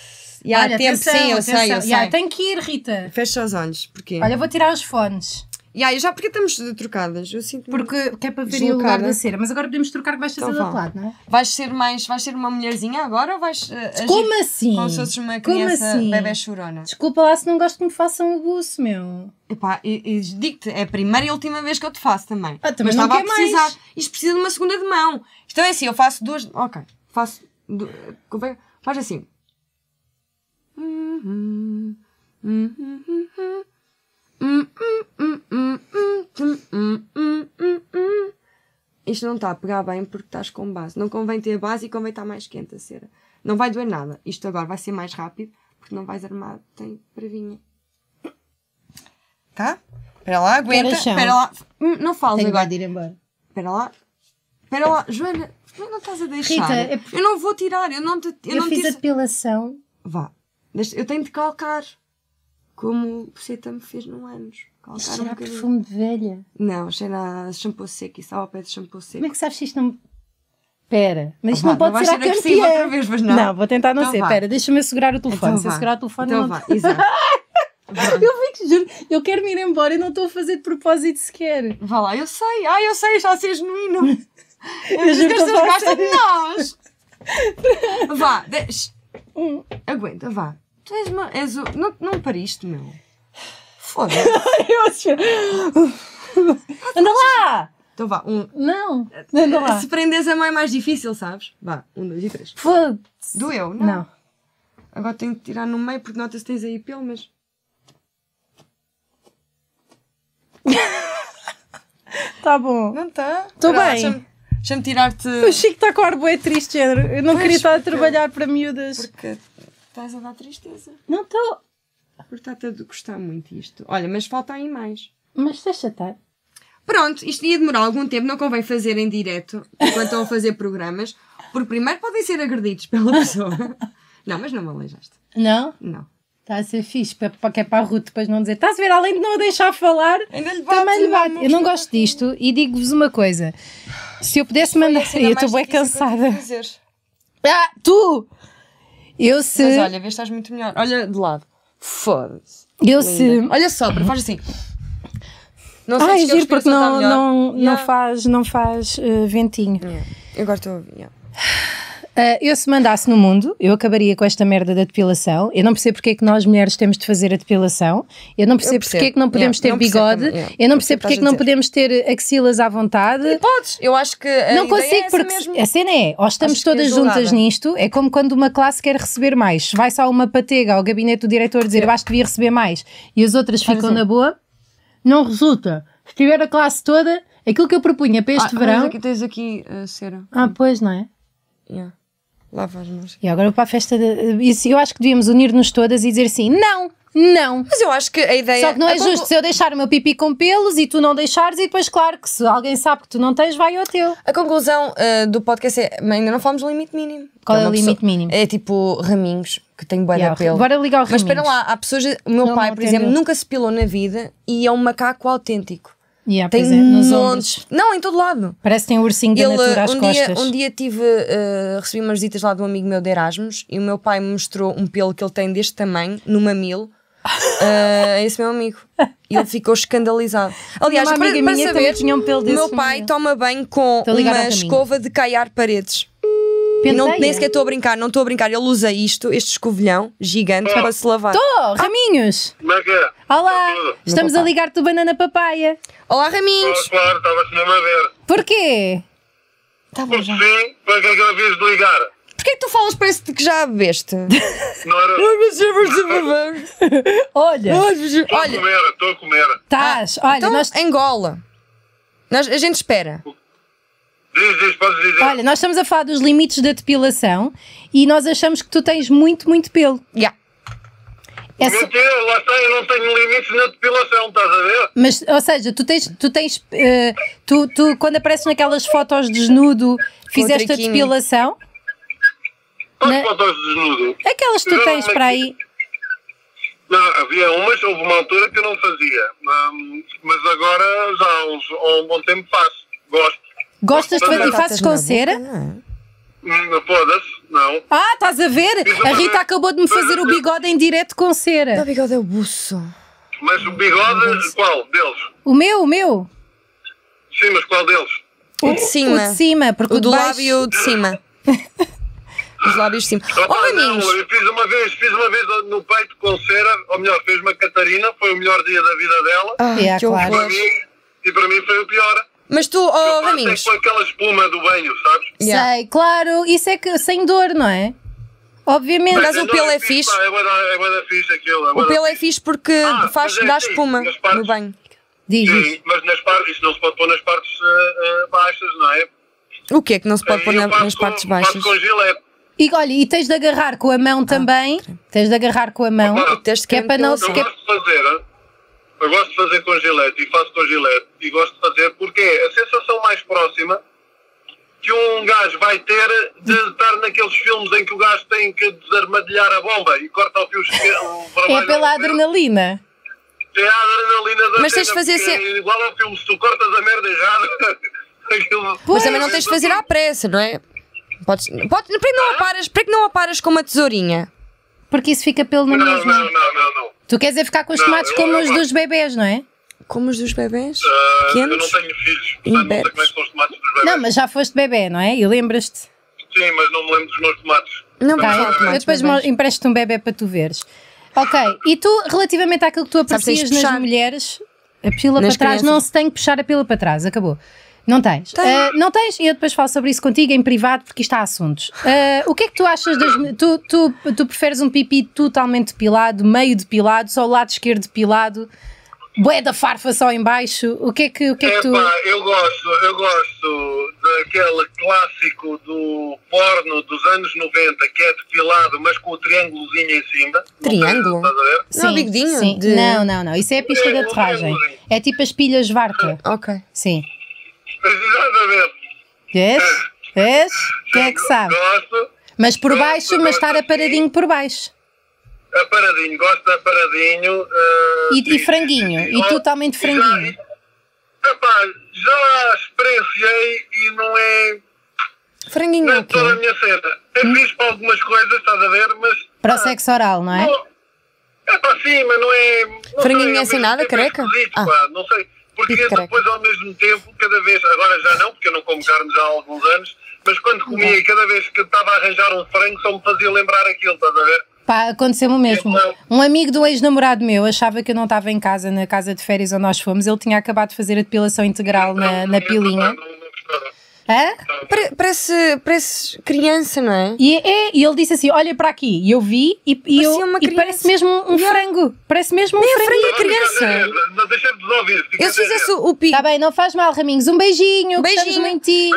e há tempo, atenção, sim, eu atenção. sei, eu yeah, Tem que ir, Rita. Fecha os olhos, porquê Olha, vou tirar os fones. E aí, já porque estamos trocadas, eu sinto Porque que é para ver o lugar da cera, mas agora podemos trocar que vais fazer então, do outro lado, não é? Vais ser mais, vais ser uma mulherzinha agora ou vais uh, Como assim? Como se fosses uma criança Como assim? chorona? Desculpa lá se não gosto que me façam o buço, meu. Epá, e digo-te, é a primeira e a última vez que eu te faço também. Ah, também mas não estava a precisar. Mais. Isto precisa de uma segunda de mão. Então é assim, eu faço duas. Ok, faço. Du... É faz assim. Hum, hum, hum, isto não está a pegar bem porque estás com base. Não convém ter base e convém estar mais quente a cera. Não vai doer nada. Isto agora vai ser mais rápido porque não vais armado. Tem previnha. Tá? Espera lá, aguenta. Espera lá. Hum, não fales agora. de ir embora. Espera lá. Espera lá. Joana, como é não estás a deixar? Rita, é por... Eu não vou tirar. Eu não te. Eu, eu não fiz te... depilação. Vá. Eu tenho de calcar como você também fez no anos. será um bocadinho. perfume de velha. Não, cheira é a shampoo seco e estava ao pé de shampoo seco. Como é que sabes que isto não. Pera, mas isto oh, não pode não ser, a cartilha. outra vez, mas não. Não, vou tentar não então ser. Vá. Pera, deixa-me assegurar o então telefone. Então se eu assegurar o telefone, então não. Vá. Exato. Eu fico, juro, eu quero me ir embora e não estou a fazer de propósito sequer. Vá lá, eu sei, ah, eu sei, já sei genuíno. Eu, eu juro que as pessoas gostam de nós. vá, deixa. Hum. Aguenta, vá. Tu és uma. És o... não, não pariste, meu. Foda-se. Anda lá! Então vá, um. Não, anda lá. Se prendes a mão é mais difícil, sabes? Vá, um, dois e três. Foda-se. Doeu, não? Não. Agora tenho que tirar no meio porque notas se tens aí pelo, mas. tá bom. Não tá? Estou bem. Deixa-me deixa tirar-te. O Chico está com a ar triste, género. Eu não pois, queria estar a trabalhar para miúdas. Porque Estás a dar tristeza. Não estou. portanto está a gostar muito isto. Olha, mas falta aí mais. Mas estás chateado? Pronto, isto ia demorar algum tempo, não convém fazer em direto enquanto estão a fazer programas, porque primeiro podem ser agredidos pela pessoa. Não, mas não me aleijaste. Não? Não. Está a ser fixe, para que é para a Ruth depois não dizer, estás a ver, além de não a deixar falar, Ainda lhe bate, também lhe bate. Eu não gosto disto e digo-vos uma coisa: se eu pudesse mandar, eu estou bem é cansada. Ah, tu! Eu se. Mas olha, vê, estás muito melhor. Olha de lado. Foda-se. Eu Linda. se. Olha só, faz assim. Não sei se é giro, porque tá não, não, não, faz, não faz uh, ventinho. Yeah. Eu gosto de ouvir. Yeah. Uh, eu se mandasse no mundo, eu acabaria com esta merda da depilação. Eu não percebo porque é que nós mulheres temos de fazer a depilação. Eu não percebo, eu percebo. porque é que não podemos yeah, ter não bigode. Percebo, yeah, eu não percebo porque é que não podemos ter axilas à vontade. E podes, eu acho que. não é consigo, é porque mesmo. a cena é, ou estamos acho é todas é juntas nisto, é como quando uma classe quer receber mais. Vai só uma patega ao gabinete do diretor dizer, eu acho que devia receber mais, e as outras ficam assim. na boa. Não resulta. Se tiver a classe toda, aquilo que eu propunha para este ah, verão. Mas aqui tens aqui a eh, cera. Ah, pois, não é? Yeah lavar as mãos. E agora para a festa, de, isso, eu acho que devíamos unir-nos todas e dizer assim: não, não. Mas eu acho que a ideia. Só que não é ah, justo se eu deixar o meu pipi com pelos e tu não deixares, e depois, claro, que se alguém sabe que tu não tens, vai ao teu. A conclusão uh, do podcast é: ainda não falamos do limite mínimo. Qual é, é o limite pessoa, mínimo? É tipo raminhos, que tenho boa yeah, pelo. Bora ligar o Mas espera lá, há pessoas. O meu não, pai, não por exemplo, nunca se pilou na vida e é um macaco autêntico. Yeah, tem é, nos montes. Não, em todo lado. Parece que tem um ursinho de Ele, às um costas. Dia, um dia tive, uh, recebi umas visitas lá de um amigo meu de Erasmus e o meu pai me mostrou um pelo que ele tem deste tamanho, no mamilo. Uh, esse meu amigo. E ele ficou escandalizado. Aliás, uma para, amiga para minha saber, tinha um pelo desse meu pai meu. toma banho com uma escova de caiar paredes. Não, nem sequer estou a brincar, não estou a brincar. Ele usa isto, este escovilhão gigante, para se lavar. Estou, Raminhos! Ah. Olá! Estamos a ligar-te o banana papaya. Olá, Raminhos. Claro, estava-se mesmo a ver. Porquê? Tá bom, Porque já. sim, para que é que eu havias de ligar? Porquê que tu falas parece que já bebeste? Não era. Olha, Estou a Olha, comer, estou a comer. estás. Ah, olha, então nós, Angola. Nós, a gente espera. Diz, diz, podes dizer. olha, nós estamos a falar dos limites da depilação e nós achamos que tu tens muito, muito pelo. Yeah. Essa... É Mentira, lá está, eu não tenho limites na depilação, estás a ver? Mas, ou seja, tu tens, tu tens, uh, tu, tu quando apareces naquelas fotos desnudo, fizeste a depilação? Quais na... Né? fotos desnudo? Aquelas que tu tens para aí. Não, havia umas, houve uma altura que eu não fazia, hum, mas agora já há, uns, há um bom tempo faço, gosto. Gostas de fazer e fazes com cera? Não. É? Hum, foda-se, não. Ah, estás a ver? A é Rita acabou de me fazer o é bigode em direto com cera. O bigode é o buço. Mas o bigode, qual deles? O meu, o meu. Sim, mas qual deles? O de cima. O de cima, porque o, o do baixo... lábio de cima. Os lábios de cima. oh, não, eu fiz uma vez, fiz uma vez no peito com cera, ou melhor, fez uma Catarina, foi o melhor dia da vida dela. Ah, e, é, para mim, e para mim foi o pior. Mas tu, oh, Raminhos. com aquela espuma do banho, sabes? Yeah. Sei, claro, isso é que sem dor, não é? Obviamente. Mas, mas o pelo é, é fixe. Pá, é da- é da fixe aquilo, é o pelo é fixe. porque Ah, faz, é dá assim, espuma partes- no banho. Diz, Sim, mas nas partes, isso não se pode pôr nas partes eh, eh, baixas, não é? O que é que não se pode pôr na- nas com- partes baixas? Faço com gilete. E olha, e tens de agarrar com a mão ah, também. Tens de agarrar com a mão. Claro. Tens de que é para não. se. que é fazer, eu gosto de fazer com gilete e faço com gilete e gosto de fazer porque é a sensação mais próxima que um gajo vai ter de estar naqueles filmes em que o gajo tem que desarmadilhar a bomba e corta o fio esquerdo. É pela adrenalina. É a adrenalina da Mas tens de fazer assim igual ao filme, se tu cortas a merda errada. aquilo... Mas também não é tens de fazer à pressa, não é? Podes, podes para, que não aparas, para que não aparas com uma tesourinha? Porque isso fica pelo no não, mesmo. Não, não, não, não. Tu queres é ficar os não, como eu, os eu, dos bebês, não é? Como os dos bebês? Uh, ah, Pequenos? Eu não tenho filhos, portanto não sei como é que são os tomates dos bebês. Não, mas já foste bebê, não é? E lembras-te? Sim, mas não me lembro dos meus tomates. Não, tá, eu, tomates, eu depois empresto-te um bebê para tu veres. Ok, e tu, relativamente àquilo que tu aprecias nas mulheres, a pila nas para trás, crianças. não se tem que puxar a pila para trás, acabou. Não tens. Uh, não tens? Eu depois falo sobre isso contigo em privado, porque isto há assuntos. Uh, o que é que tu achas das. Tu, tu, tu preferes um pipi totalmente depilado, meio depilado, só o lado esquerdo depilado, bué da farfa só embaixo? O que é que, o que, é que tu. Epá, eu gosto, eu gosto daquele clássico do porno dos anos 90 que é depilado, mas com o triângulozinho em cima. Triângulo? Não, é sim, não bigodinho? Sim. De... Não, não, não. Isso é a pista é, da aterragem. É tipo as pilhas Varta. Ok. Sim. Exatamente. Yes? Yes? Quem é que sabe? Gosto. Mas por gosto, baixo, mas estar assim. aparadinho por baixo. Aparadinho, gosto de aparadinho. Uh, e, e, franguinho, e, e totalmente franguinho. Já, epá, já experienciei e não é. Franguinho não é, é toda a minha cena. É hum? fixe para algumas coisas, estás a ver, mas. Para ah, o sexo oral, não é? Não, é para cima, mas não é. Não franguinho sei, é nada, é creca. Ah. não sei. Porque depois, ao mesmo tempo, cada vez, agora já não, porque eu não como carne já há alguns anos, mas quando comia e cada vez que estava a arranjar um frango, só me fazia lembrar aquilo, estás a ver? Pá, aconteceu-me o mesmo. Um amigo do ex-namorado meu achava que eu não estava em casa, na casa de férias onde nós fomos. Ele tinha acabado de fazer a depilação integral na, na pilinha. É? Para, parece, parece criança, não é? E, é, e ele disse assim: olha para aqui. E eu vi e, e, eu, e parece mesmo um yeah. frango. Parece mesmo um Nem é frango. frango é criança. Não deixamos de ouvir. Eu se fizesse o pico. Está bem, não faz mal, Raminhos. Um beijinho. Um beijinho. Gostamos ti.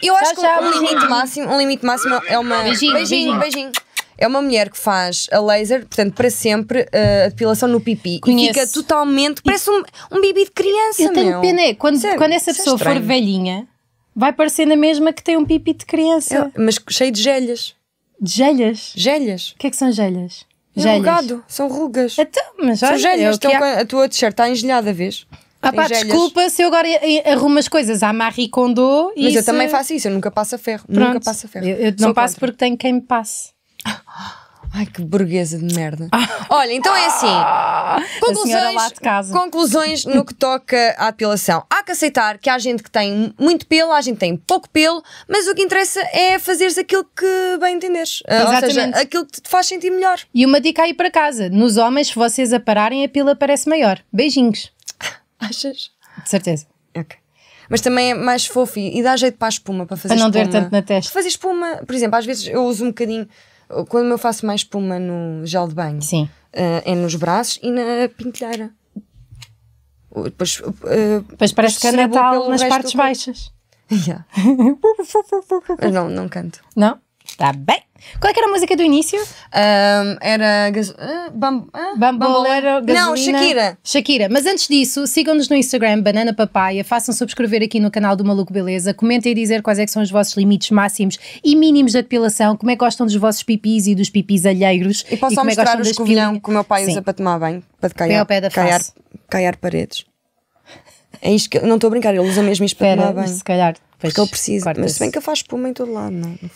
Eu acho tchau, que um, limite máximo, um limite máximo é uma. Beijinho, beijinho. beijinho. É uma mulher que faz a laser, portanto, para sempre, eh, a depilação no pipi. Conheço. E fica totalmente. Parece um, um bebê de criança, Eu tenho meu. pena, é, quando, quando essa é pessoa é for velhinha, vai parecer na mesma que tem um pipi de criança. É, mas cheio de gelhas. De gelhas? Gelhas. O que é que são gelhas? É gelhas. são rugas. Então, mas são olha, gelhas, é a tua t-shirt está engelhada a vez. Ah, pá, desculpa se eu agora arrumo as coisas à Marie Kondo e. Mas isso... eu também faço isso, eu nunca passo a ferro. Pronto. Nunca passo a ferro. Eu, eu não passo contra. porque tenho quem me passe. Ai, que burguesa de merda. Ah. Olha, então é assim. Ah. Conclusões, conclusões no que toca à apilação Há que aceitar que há gente que tem muito pelo, há gente que tem pouco pelo, mas o que interessa é fazeres aquilo que bem entenderes. Exatamente. Ah, ou seja, aquilo que te faz sentir melhor. E uma dica aí para casa. Nos homens, se vocês apararem, a pila parece maior. Beijinhos. Achas? De certeza. Ok mas também é mais fofo e dá jeito para a espuma, para fazer para não espuma. tanto na testa. fazer espuma, por exemplo, às vezes eu uso um bocadinho quando eu faço mais espuma no gel de banho, Sim. Uh, é nos braços e na pintelheira. Depois, uh, pois parece que é Natal nas partes baixas. Yeah. não, não canto. Não? Tá bem. Qual é que era a música do início? Um, era. Uh, bam, uh, era gasolina. Não, Shakira. Shakira. Mas antes disso, sigam-nos no Instagram, Banana Papaya. Façam subscrever aqui no canal do Maluco Beleza. Comentem e dizer quais é são os vossos limites máximos e mínimos da depilação. Como é que gostam dos vossos pipis e dos pipis alheiros. E posso e é mostrar é o escovilhão que o meu pai Sim. usa para tomar banho. Para caiar, Pé pé da caiar, face. Caiar paredes. É que Não estou a brincar, ele usa mesmo isto para Pera, tomar banho. Se calhar. Pois, que eu preciso. Mas se bem que eu faço espuma em todo lado, não é?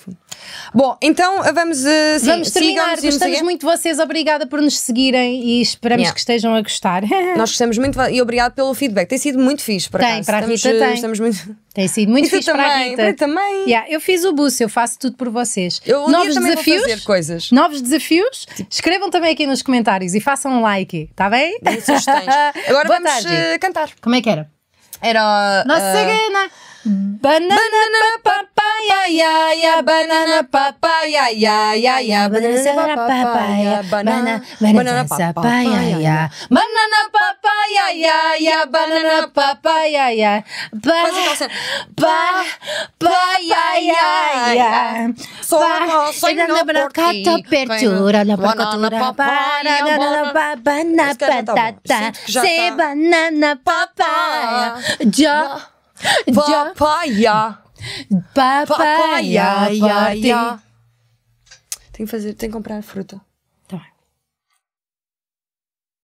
Bom, então uh, vamos. Uh, sim, vamos terminar. Gostamos muito de vocês. Obrigada por nos seguirem e esperamos yeah. que estejam a gostar. Nós gostamos muito e obrigado pelo feedback. Tem sido muito fixe para Tem, para a Rita uh, tem. muito... Tem sido muito fixe também, para a Rita. também. Yeah, eu fiz o bus, eu faço tudo por vocês. Eu um novos desafios, fazer coisas. Novos desafios? Escrevam também aqui nos comentários e façam um like, está bem? Agora Boa vamos tarde. Uh, cantar. Como é que era? Era. Nossa uh, Banana, banana papaya ya ya banana papaya ya ya ya banana papaya banana banana papaya ya banana papaya ya ya banana papaya ya papaya ya ya banana banana katapertura la banana papaya banana ah. patata se banana papaya ja Papaya. Papaya. Papaya. Tem que fazer, tem que comprar fruta.